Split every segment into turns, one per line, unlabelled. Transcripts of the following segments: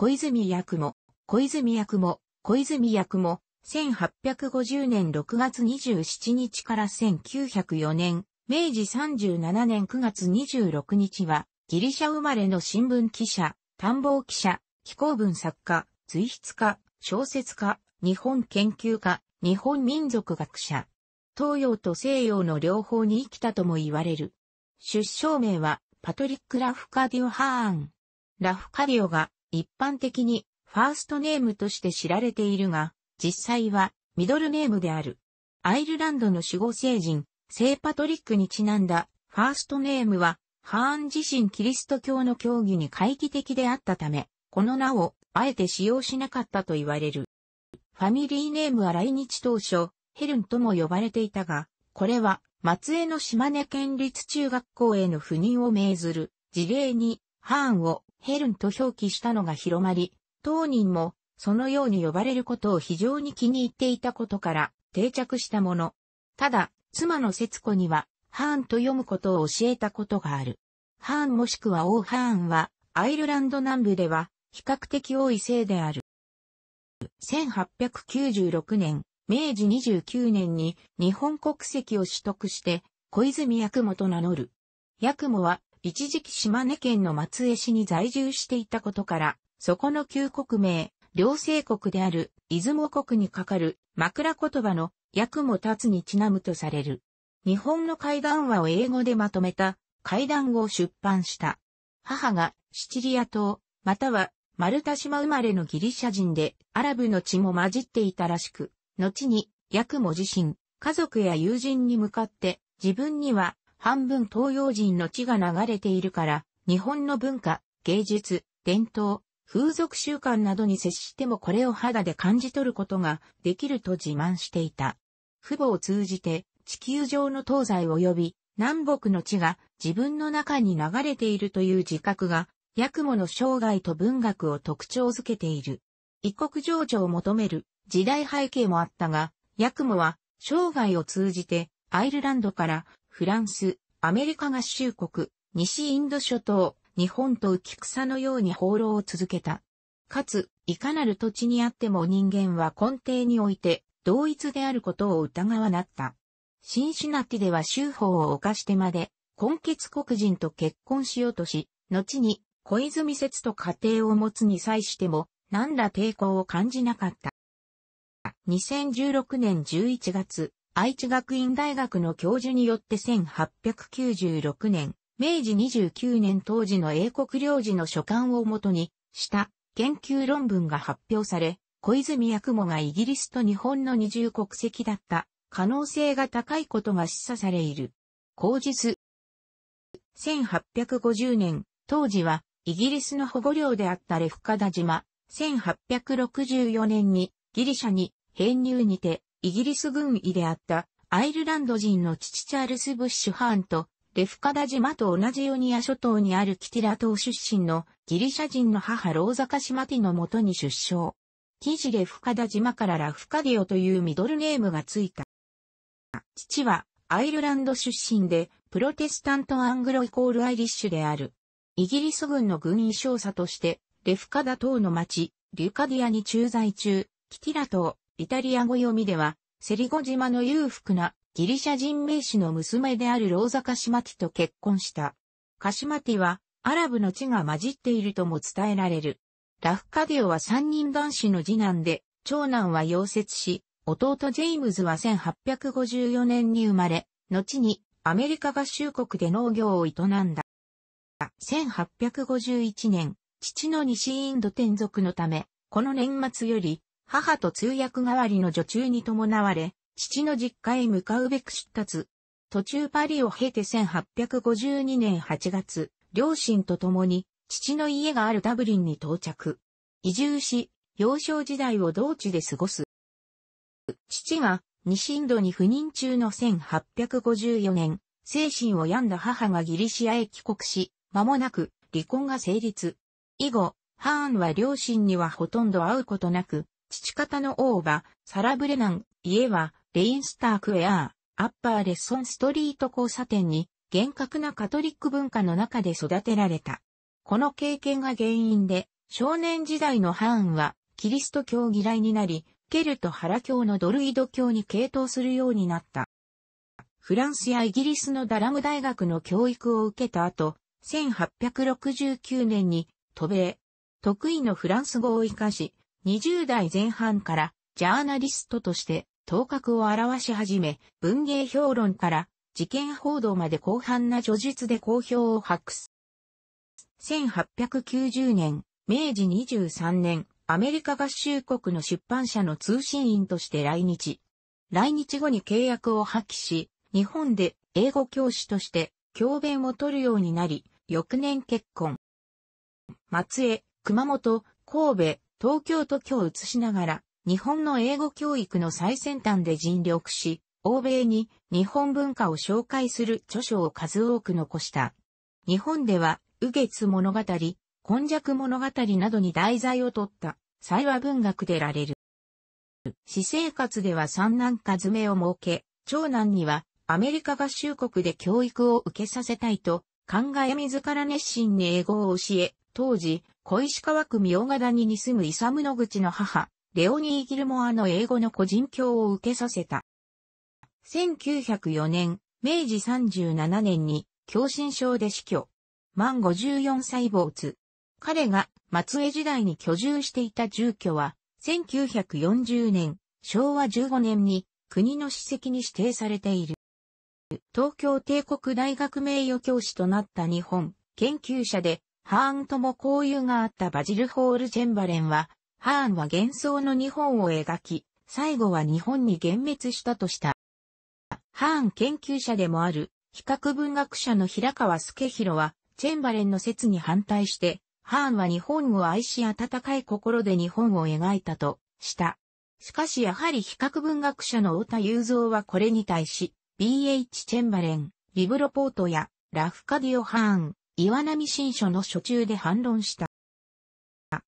小泉役も、小泉役も、小泉役も、1850年6月27日から1904年、明治37年9月26日は、ギリシャ生まれの新聞記者、探訪記者、気候文作家、随筆家、小説家、日本研究家、日本民族学者。東洋と西洋の両方に生きたとも言われる。出生名は、パトリック・ラフカディオ・ハーン。ラフカディオが一般的にファーストネームとして知られているが、実際はミドルネームである。アイルランドの守護聖人、聖パトリックにちなんだファーストネームは、ハーン自身キリスト教の教義に回帰的であったため、この名をあえて使用しなかったと言われる。ファミリーネームは来日当初、ヘルンとも呼ばれていたが、これは松江の島根県立中学校への赴任を命ずる事例に、ハーンをヘルンと表記したのが広まり、当人もそのように呼ばれることを非常に気に入っていたことから定着したもの。ただ、妻の節子には、ハーンと読むことを教えたことがある。ハーンもしくはオーハーンは、アイルランド南部では、比較的多い姓である。1896年、明治29年に日本国籍を取得して、小泉役もと名乗る。役もは一時期島根県の松江市に在住していたことから、そこの旧国名、両政国である出雲国にかかる枕言葉の役も立つにちなむとされる。日本の怪談話を英語でまとめた怪談を出版した。母がシチリア島、またはマルタ島生まれのギリシャ人でアラブの血も混じっていたらしく、後に役も自身、家族や友人に向かって自分には半分東洋人の血が流れているから、日本の文化、芸術、伝統、風俗習慣などに接してもこれを肌で感じ取ることができると自慢していた。父母を通じて地球上の東西及び南北の地が自分の中に流れているという自覚が、ヤクモの生涯と文学を特徴づけている。異国情緒を求める時代背景もあったが、ヤクモは生涯を通じてアイルランドからフランス、アメリカ合衆国、西インド諸島、日本と浮草のように放浪を続けた。かつ、いかなる土地にあっても人間は根底において、同一であることを疑わなった。シンシナティでは州法を犯してまで、根血黒人と結婚しようとし、後に小泉説と家庭を持つに際しても、何ら抵抗を感じなかった。2016年11月、愛知学院大学の教授によって1896年、明治29年当時の英国領事の書簡をもとにした研究論文が発表され、小泉八雲がイギリスと日本の二重国籍だった可能性が高いことが示唆されいる。口実。1850年、当時はイギリスの保護領であったレフカダ島、1864年にギリシャに編入にてイギリス軍医であったアイルランド人の父チャールス・ブッシュ・ハーンと、レフカダ島と同じヨニア諸島にあるキティラ島出身のギリシャ人の母ローザカシマティのもとに出生。記事レフカダ島からラフカディオというミドルネームがついた。父はアイルランド出身で、プロテスタントアングロイコールアイリッシュである。イギリス軍の軍医少佐として、レフカダ島の町、リュカディアに駐在中、キティラ島、イタリア語読みでは、セリゴ島の裕福なギリシャ人名士の娘であるローザ・カシマティと結婚した。カシマティはアラブの地が混じっているとも伝えられる。ラフカディオは三人男子の次男で、長男は溶接し、弟ジェイムズは1854年に生まれ、後にアメリカ合衆国で農業を営んだ。1851年、父の西インド転属のため、この年末より母と通訳代わりの女中に伴われ、父の実家へ向かうべく出立。途中パリを経て1852年8月、両親と共に父の家があるダブリンに到着。移住し、幼少時代を同地で過ごす。父が西インドに赴任中の1854年、精神を病んだ母がギリシアへ帰国し、間もなく離婚が成立。以後、ハーンは両親にはほとんど会うことなく、父方の王は、サラ・ブレナン、家は、レインスタークエアー、アッパーレッソンストリート交差点に、厳格なカトリック文化の中で育てられた。この経験が原因で、少年時代のハーンは、キリスト教嫌いになり、ケルトハラ教のドルイド教に傾倒するようになった。フランスやイギリスのダラム大学の教育を受けた後、1869年に渡米、得意のフランス語を活かし、20代前半からジャーナリストとして頭角を現し始め、文芸評論から事件報道まで広範な序述で好評を博す。1890年、明治23年、アメリカ合衆国の出版社の通信員として来日。来日後に契約を破棄し、日本で英語教師として教鞭を取るようになり、翌年結婚。松江、熊本、神戸、東京都教を移しながら、日本の英語教育の最先端で尽力し、欧米に日本文化を紹介する著書を数多く残した。日本では、右月物語、今弱物語などに題材を取った、際は文学でられる。私生活では三男か詰めを設け、長男にはアメリカ合衆国で教育を受けさせたいと、考え自ら熱心に英語を教え、当時、小石川区三尾谷に住むイサムノ口の母、レオニー・ギルモアの英語の個人教を受けさせた。1904年、明治37年に、狂心症で死去。満54歳没。彼が松江時代に居住していた住居は、1940年、昭和15年に国の史跡に指定されている。東京帝国大学名誉教師となった日本研究者でハーンとも交友があったバジル・ホール・チェンバレンは、ハーンは幻想の日本を描き、最後は日本に幻滅したとした。ハーン研究者でもある、比較文学者の平川助弘は、チェンバレンの説に反対して、ハーンは日本を愛し温かい心で日本を描いたと、した。しかしやはり比較文学者の太田雄三はこれに対し、B.H. チェンバレン、リブロポートやラフカディオ・ハーン、岩波新書の書中で反論した。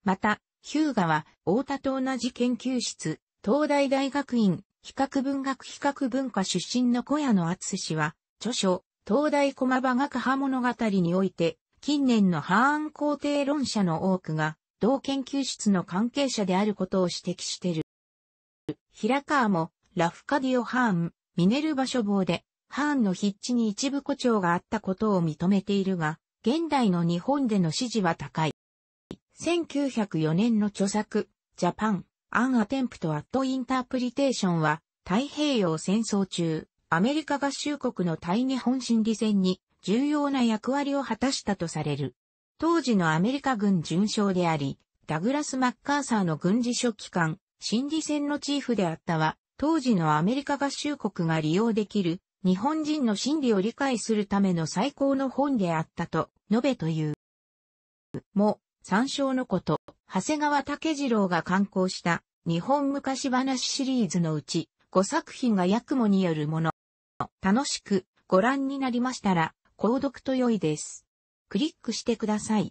また、ヒューガは、大田と同じ研究室、東大大学院、比較文学比較文化出身の小屋の厚氏は、著書、東大駒場学派物語において、近年のハーン皇帝論者の多くが、同研究室の関係者であることを指摘してる。平川も、ラフカディオ・ハーン、ミネルバ書房で、ハーンの筆致に一部誇張があったことを認めているが、現代の日本での支持は高い。1904年の著作、ジャパン、アンアテンプトアットインタープリテーションは、太平洋戦争中、アメリカ合衆国の対日本心理戦に重要な役割を果たしたとされる。当時のアメリカ軍巡将であり、ダグラス・マッカーサーの軍事書記官、心理戦のチーフであったは、当時のアメリカ合衆国が利用できる日本人の心理を理解するための最高の本であったと述べという。も、参照のこと、長谷川武次郎が刊行した日本昔話シリーズのうち5作品が役もによるもの。楽しくご覧になりましたら、購読と良いです。クリックしてください。